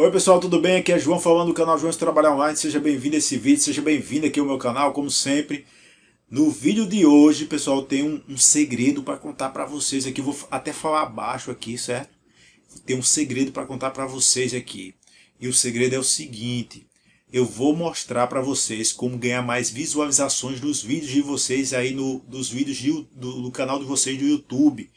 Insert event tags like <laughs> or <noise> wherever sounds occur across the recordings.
Oi pessoal, tudo bem? Aqui é João falando do canal João Trabalhar Online, seja bem-vindo a esse vídeo, seja bem-vindo aqui ao meu canal, como sempre. No vídeo de hoje, pessoal, tem um, um segredo para contar para vocês aqui, vou até falar abaixo aqui, certo? Tem um segredo para contar para vocês aqui. E o segredo é o seguinte, eu vou mostrar para vocês como ganhar mais visualizações nos vídeos de vocês aí, no, dos vídeos de, do, do canal de vocês do YouTube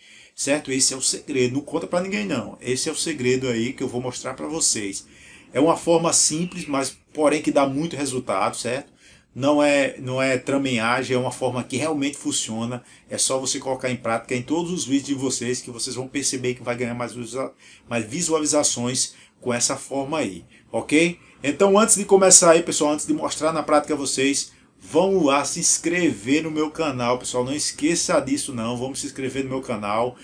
certo? Esse é o segredo, não conta para ninguém não. Esse é o segredo aí que eu vou mostrar para vocês. É uma forma simples, mas porém que dá muito resultado, certo? Não é, não é traminhagem, é uma forma que realmente funciona. É só você colocar em prática em todos os vídeos de vocês que vocês vão perceber que vai ganhar mais, mais visualizações com essa forma aí, ok? Então antes de começar aí, pessoal, antes de mostrar na prática a vocês, Vão lá se inscrever no meu canal, pessoal. Não esqueça disso não. Vamos se inscrever no meu canal.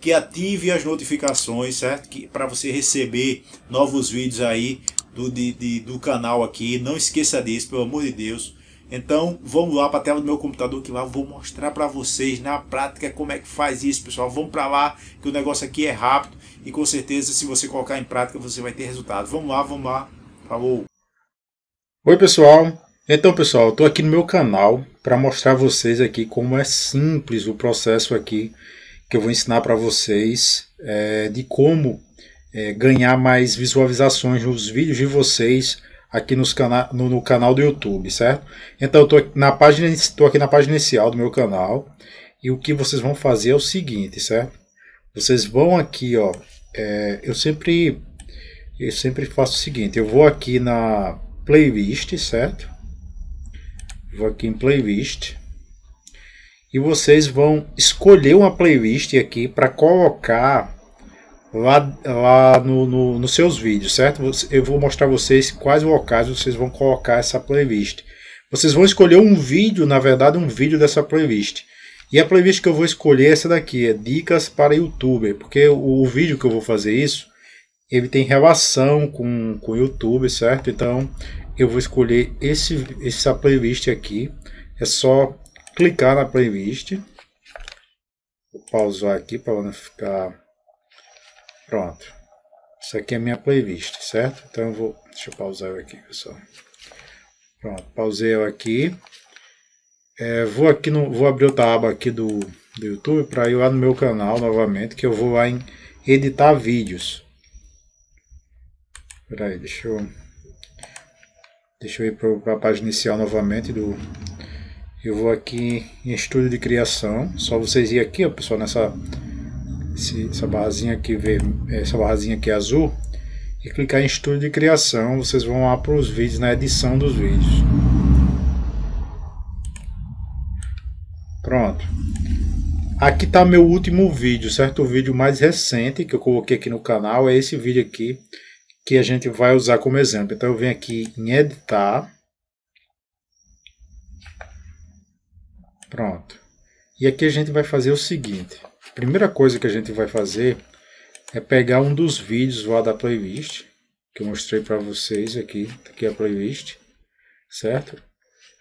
Que ative as notificações, certo? Para você receber novos vídeos aí do, de, de, do canal aqui. Não esqueça disso, pelo amor de Deus. Então, vamos lá para a tela do meu computador que lá eu vou mostrar para vocês na prática como é que faz isso, pessoal. Vamos para lá, que o negócio aqui é rápido e com certeza se você colocar em prática você vai ter resultado. Vamos lá, vamos lá. Falou. Oi, pessoal. Então pessoal, estou aqui no meu canal para mostrar a vocês aqui como é simples o processo aqui que eu vou ensinar para vocês é, de como é, ganhar mais visualizações nos vídeos de vocês aqui nos cana no, no, canal do YouTube, certo? Então eu na página, estou aqui na página inicial do meu canal e o que vocês vão fazer é o seguinte, certo? Vocês vão aqui, ó, é, eu sempre eu sempre faço o seguinte, eu vou aqui na playlist, certo? Vou aqui em playlist. E vocês vão escolher uma playlist aqui para colocar lá, lá no, no, nos seus vídeos, certo? Eu vou mostrar vocês quais locais vocês vão colocar essa playlist. Vocês vão escolher um vídeo, na verdade, um vídeo dessa playlist. E a playlist que eu vou escolher é essa daqui, é Dicas para YouTuber, porque o, o vídeo que eu vou fazer isso, ele tem relação com o YouTube, certo? Então, eu vou escolher esse, essa playlist aqui. É só clicar na playlist. Vou pausar aqui para não ficar... Pronto. Isso aqui é minha playlist, certo? Então eu vou... Deixa eu pausar aqui, pessoal. Pronto, pausei ela aqui. É, vou aqui no... Vou abrir outra aba aqui do, do YouTube para ir lá no meu canal novamente, que eu vou lá em editar vídeos. Peraí, deixa eu Deixa eu ir para a página inicial novamente do... Eu vou aqui em estúdio de criação. Só vocês ir aqui, ó, pessoal, nessa esse, essa barrazinha aqui ver é, essa barrazinha aqui azul e clicar em estúdio de criação. Vocês vão lá para os vídeos na edição dos vídeos. Pronto. Aqui está meu último vídeo, certo? O vídeo mais recente que eu coloquei aqui no canal é esse vídeo aqui que a gente vai usar como exemplo. Então eu venho aqui em editar. Pronto. E aqui a gente vai fazer o seguinte. A primeira coisa que a gente vai fazer é pegar um dos vídeos lá da playlist que eu mostrei para vocês aqui, tá aqui a playlist, certo?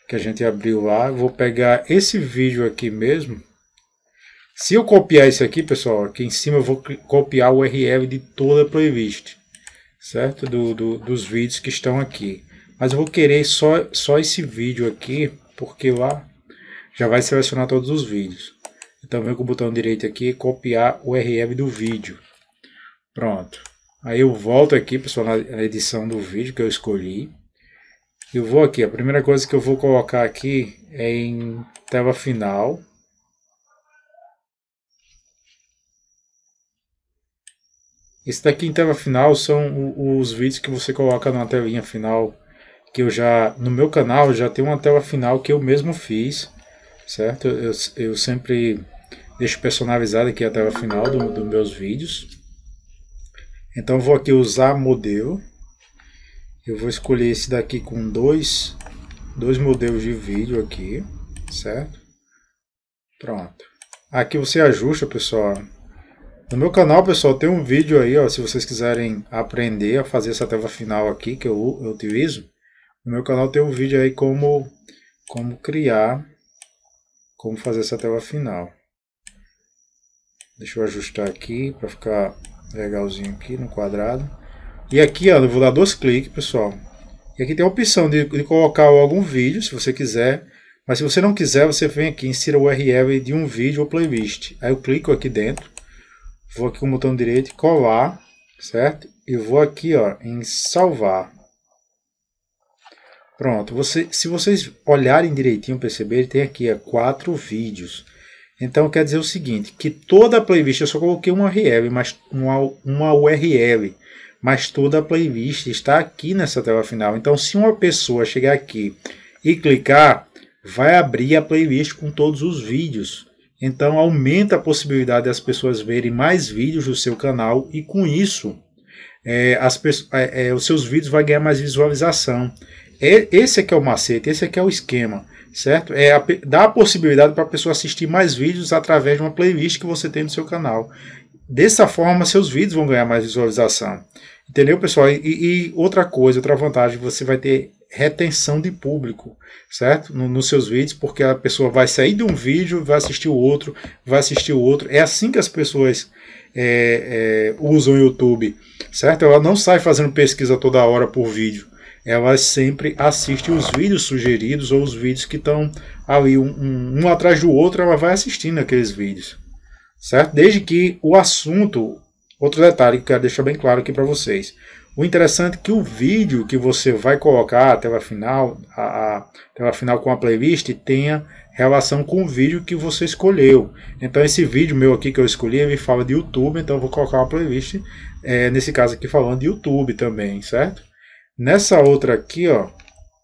Que a gente abriu lá, vou pegar esse vídeo aqui mesmo. Se eu copiar esse aqui, pessoal, aqui em cima eu vou copiar o URL de toda a playlist certo? Do, do, dos vídeos que estão aqui. Mas eu vou querer só, só esse vídeo aqui, porque lá já vai selecionar todos os vídeos. Então vem com o botão direito aqui, copiar o URL do vídeo. Pronto. Aí eu volto aqui, pessoal, na edição do vídeo que eu escolhi. Eu vou aqui, a primeira coisa que eu vou colocar aqui é em tela final. Esse daqui em tela final são os vídeos que você coloca na telinha final, que eu já, no meu canal, já tem uma tela final que eu mesmo fiz, certo? Eu, eu sempre deixo personalizada aqui a tela final dos do meus vídeos. Então vou aqui usar modelo. Eu vou escolher esse daqui com dois, dois modelos de vídeo aqui, certo? Pronto. Aqui você ajusta, pessoal, no meu canal, pessoal, tem um vídeo aí, ó, se vocês quiserem aprender a fazer essa tela final aqui que eu, eu utilizo. No meu canal tem um vídeo aí como, como criar, como fazer essa tela final. Deixa eu ajustar aqui para ficar legalzinho aqui no quadrado. E aqui, ó, eu vou dar dois cliques, pessoal. E aqui tem a opção de, de colocar algum vídeo, se você quiser. Mas se você não quiser, você vem aqui, insira o URL de um vídeo ou playlist. Aí eu clico aqui dentro vou aqui com o botão direito, colar, certo? E vou aqui ó, em salvar. Pronto, você, se vocês olharem direitinho, perceberem, tem aqui ó, é quatro vídeos. Então quer dizer o seguinte, que toda a playlist, eu só coloquei uma URL, mas uma, uma URL, mas toda a playlist está aqui nessa tela final. Então se uma pessoa chegar aqui e clicar, vai abrir a playlist com todos os vídeos. Então aumenta a possibilidade das pessoas verem mais vídeos do seu canal e com isso é, as, é, é, os seus vídeos vão ganhar mais visualização. É, esse é o macete, esse é que é o esquema, certo? É a, dá a possibilidade para a pessoa assistir mais vídeos através de uma playlist que você tem no seu canal. Dessa forma, seus vídeos vão ganhar mais visualização. Entendeu, pessoal? E, e outra coisa, outra vantagem, você vai ter retenção de público, certo? No, nos seus vídeos, porque a pessoa vai sair de um vídeo, vai assistir o outro, vai assistir o outro. É assim que as pessoas é, é, usam o YouTube, certo? Ela não sai fazendo pesquisa toda hora por vídeo. Ela sempre assiste os vídeos sugeridos ou os vídeos que estão ali um, um, atrás do outro, ela vai assistindo aqueles vídeos, certo? Desde que o assunto, outro detalhe que eu quero deixar bem claro aqui para vocês, o interessante é que o vídeo que você vai colocar a tela final, a, a final com a playlist, tenha relação com o vídeo que você escolheu. Então esse vídeo meu aqui que eu escolhi, ele fala de YouTube, então eu vou colocar uma playlist, é, nesse caso aqui falando de YouTube também, certo? Nessa outra aqui, ó,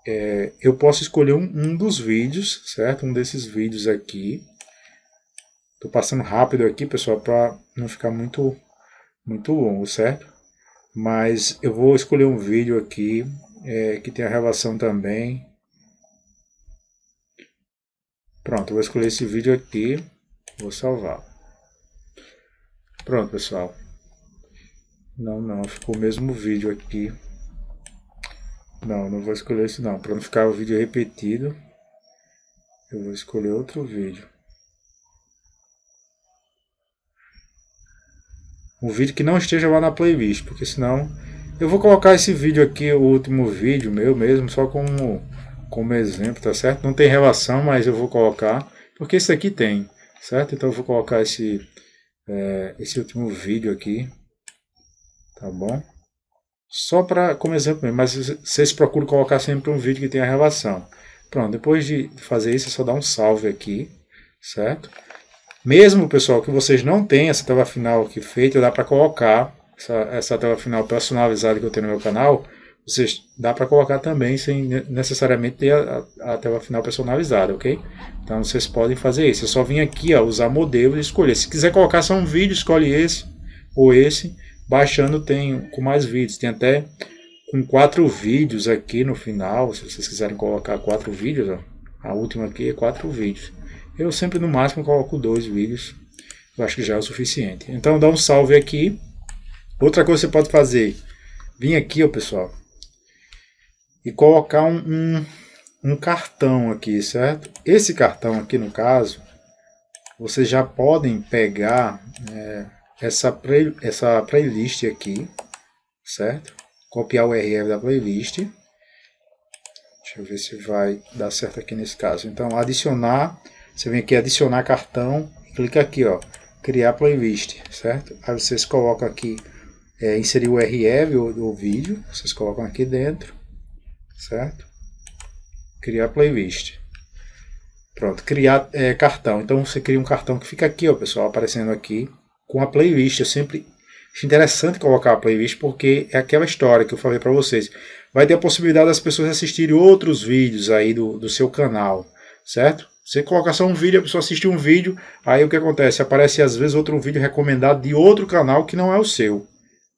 é, eu posso escolher um, um dos vídeos, certo? Um desses vídeos aqui. Estou passando rápido aqui, pessoal, para não ficar muito, muito longo, certo? mas eu vou escolher um vídeo aqui é, que tem a relação também. Pronto, vou escolher esse vídeo aqui, vou salvar. Pronto, pessoal. Não, não, ficou o mesmo vídeo aqui. Não, não vou escolher esse não, para não ficar o vídeo repetido. Eu vou escolher outro vídeo. um vídeo que não esteja lá na playlist, porque senão eu vou colocar esse vídeo aqui, o último vídeo meu mesmo, só como, como exemplo, tá certo? Não tem relação, mas eu vou colocar, porque esse aqui tem, certo? Então eu vou colocar esse, é, esse último vídeo aqui, tá bom? Só pra, como exemplo mesmo, mas vocês procuram colocar sempre um vídeo que tenha relação. Pronto, depois de fazer isso é só dar um salve aqui, certo? Mesmo, pessoal, que vocês não tenham essa tela final aqui feita, dá para colocar essa, essa tela final personalizada que eu tenho no meu canal. Vocês dá para colocar também sem necessariamente ter a, a, a, tela final personalizada, ok? Então vocês podem fazer isso. é só vir aqui, ó, usar modelo e escolher. Se quiser colocar só um vídeo, escolhe esse ou esse. Baixando tem com mais vídeos. Tem até com quatro vídeos aqui no final. Se vocês quiserem colocar quatro vídeos, ó, a última aqui é quatro vídeos. Eu sempre no máximo coloco dois vídeos. Eu acho que já é o suficiente. Então dá um salve aqui. Outra coisa que você pode fazer. Vim aqui, ó, pessoal. E colocar um, um, um cartão aqui, certo? Esse cartão aqui, no caso, vocês já podem pegar é, essa, play, essa playlist aqui, certo? Copiar o URL da playlist. Deixa eu ver se vai dar certo aqui nesse caso. Então, adicionar você vem aqui adicionar cartão, clica aqui, ó, criar playlist, certo? Aí vocês colocam aqui, é, inserir o URL ou vídeo, vocês colocam aqui dentro, certo? Criar playlist. Pronto, criar é, cartão. Então você cria um cartão que fica aqui, ó, pessoal, aparecendo aqui com a playlist. Eu sempre interessante colocar a playlist porque é aquela história que eu falei para vocês. Vai ter a possibilidade das pessoas assistirem outros vídeos aí do, do seu canal, certo? Você coloca só um vídeo, a pessoa assiste um vídeo, aí o que acontece? Aparece às vezes outro vídeo recomendado de outro canal que não é o seu.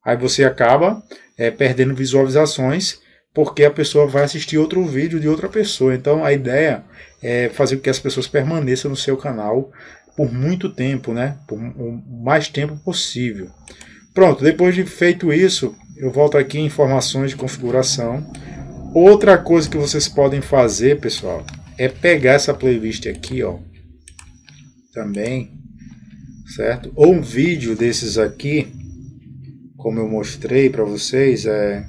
Aí você acaba é, perdendo visualizações porque a pessoa vai assistir outro vídeo de outra pessoa. Então a ideia é fazer com que as pessoas permaneçam no seu canal por muito tempo, né? Por o mais tempo possível. Pronto, depois de feito isso, eu volto aqui em informações de configuração. Outra coisa que vocês podem fazer, pessoal, é pegar essa playlist aqui, ó, também, certo? Ou um vídeo desses aqui, como eu mostrei para vocês, é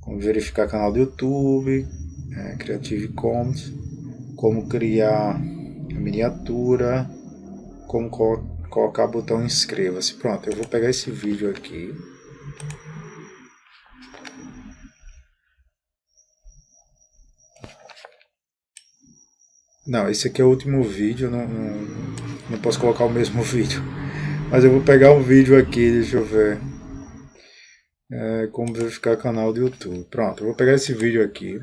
como verificar canal do YouTube, é, Creative Commons, como criar miniatura, como co colocar botão inscreva-se. Pronto, eu vou pegar esse vídeo aqui. Não, esse aqui é o último vídeo, não, não, não posso colocar o mesmo <laughs> vídeo. Mas eu vou pegar um vídeo aqui, deixa eu ver. É, como verificar canal do YouTube. Pronto, eu vou pegar esse vídeo aqui.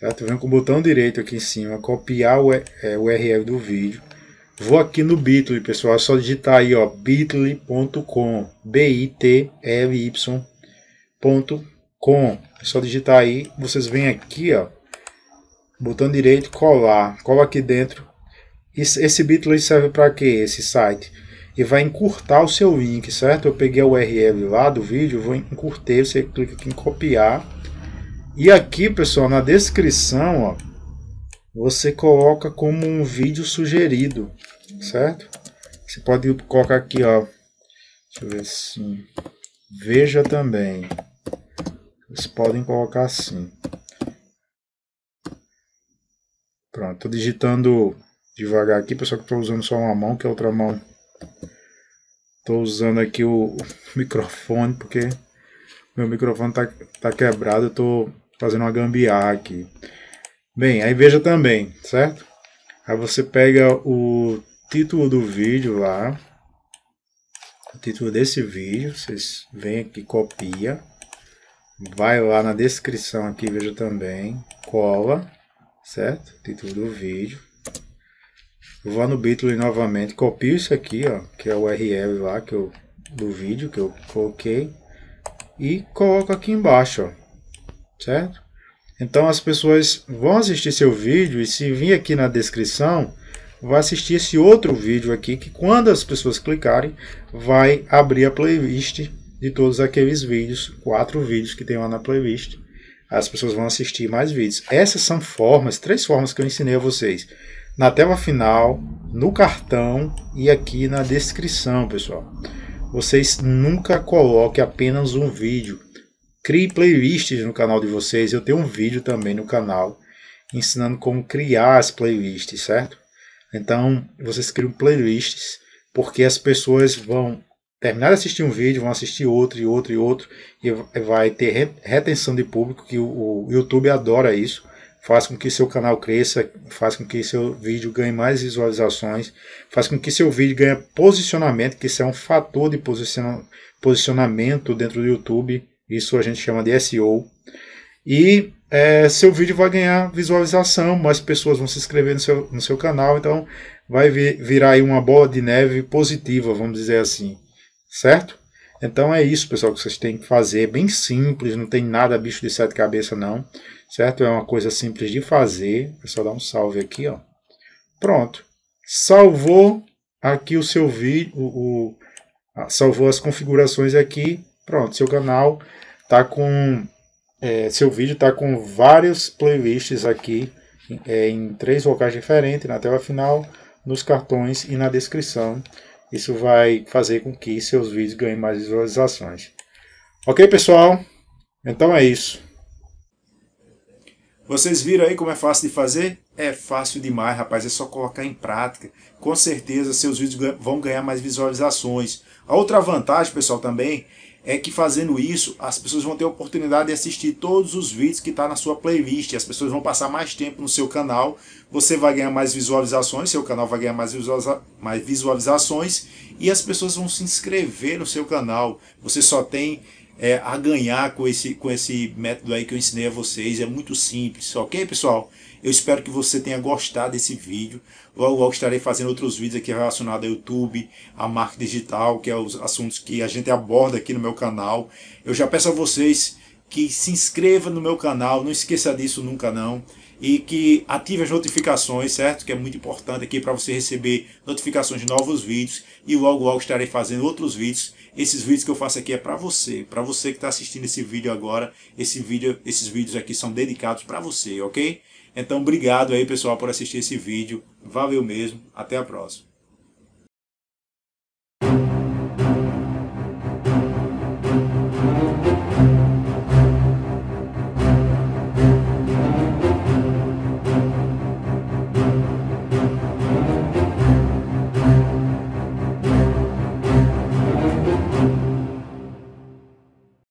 Certo? Vem com o botão direito aqui em cima, copiar o, é, URL do vídeo. Vou aqui no Bitly, pessoal, é só digitar aí, ó, bitly.com, B-I-T-L-Y.com. É só digitar aí, vocês vêm aqui, ó, botão direito, colar, cola aqui dentro. Esse Bitly serve para quê? Esse site? E vai encurtar o seu link, certo? Eu peguei a URL lá do vídeo, vou encurtar, você clica aqui em copiar. E aqui, pessoal, na descrição, ó, você coloca como um vídeo sugerido, certo? Você pode colocar aqui, ó, deixa eu ver assim, veja também. Vocês podem colocar assim. Pronto, tô digitando devagar aqui, pessoal que estou usando só uma mão, que a outra mão estou usando aqui o <laughs> microfone, porque meu microfone tá, tá quebrado, eu tô fazendo uma gambiarra aqui. Bem, aí veja também, certo? Aí você pega o título do vídeo lá, o título desse vídeo, vocês vêm aqui, copia, vai lá na descrição aqui, veja também, cola, certo? Título do vídeo. vou no Bitly novamente, copio isso aqui, ó, que é o URL lá que eu, do vídeo que eu coloquei e coloco aqui embaixo, ó, certo? Então as pessoas vão assistir seu vídeo e se vir aqui na descrição, vai assistir esse outro vídeo aqui que quando as pessoas clicarem, vai abrir a playlist de todos aqueles vídeos, quatro vídeos que tem lá na playlist as pessoas vão assistir mais vídeos. Essas são formas, três formas que eu ensinei a vocês. Na tela final, no cartão e aqui na descrição, pessoal. Vocês nunca coloquem apenas um vídeo. Crie playlists no canal de vocês. Eu tenho um vídeo também no canal ensinando como criar as playlists, certo? Então, vocês criam playlists porque as pessoas vão terminar de assistir um vídeo, vão assistir outro e outro e outro, e vai ter retenção de público, que o YouTube adora isso, faz com que seu canal cresça, faz com que seu vídeo ganhe mais visualizações, faz com que seu vídeo ganhe posicionamento, que isso é um fator de posicionamento dentro do YouTube, isso a gente chama de SEO, e é, seu vídeo vai ganhar visualização, mais pessoas vão se inscrever no seu, no seu canal, então vai vir, virar aí uma bola de neve positiva, vamos dizer assim certo? Então é isso, pessoal, que vocês têm que fazer. É bem simples, não tem nada bicho de sete cabeças, não. Certo? É uma coisa simples de fazer. É só dar um salve aqui, ó. Pronto. Salvou aqui o seu vídeo, o, o ah, salvou as configurações aqui. Pronto, seu canal tá com... É, seu vídeo tá com vários playlists aqui é, em três locais diferentes, na tela final, nos cartões e na descrição isso vai fazer com que seus vídeos ganhem mais visualizações. Ok, pessoal? Então é isso. Vocês viram aí como é fácil de fazer? É fácil demais, rapaz. É só colocar em prática. Com certeza seus vídeos vão ganhar mais visualizações. A outra vantagem, pessoal, também é que fazendo isso, as pessoas vão ter a oportunidade de assistir todos os vídeos que está na sua playlist. As pessoas vão passar mais tempo no seu canal, você vai ganhar mais visualizações, seu canal vai ganhar mais, visualiza mais visualizações e as pessoas vão se inscrever no seu canal. Você só tem é, a ganhar com esse, com esse método aí que eu ensinei a vocês. É muito simples, ok, pessoal? Eu espero que você tenha gostado desse vídeo. Logo, logo estarei fazendo outros vídeos aqui relacionados ao YouTube, a marca digital, que é os assuntos que a gente aborda aqui no meu canal. Eu já peço a vocês que se inscreva no meu canal, não esqueça disso nunca não, e que ative as notificações, certo? Que é muito importante aqui para você receber notificações de novos vídeos, e logo logo estarei fazendo outros vídeos esses vídeos que eu faço aqui é para você, para você que está assistindo esse vídeo agora. Esse vídeo, esses vídeos aqui são dedicados para você, ok? Então, obrigado aí, pessoal, por assistir esse vídeo. Valeu mesmo. Até a próxima.